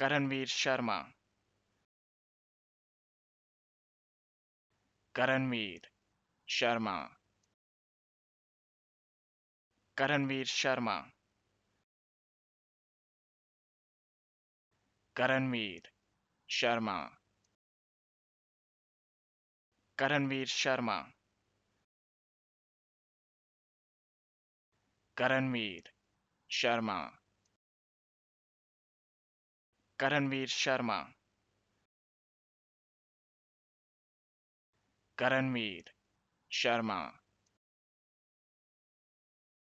Karanvir Sharma Karanvir Sharma Karanvir Sharma Karanvir Sharma Karanvir Sharma Karanvir Sharma Karanvir Sharma Karanvir Sharma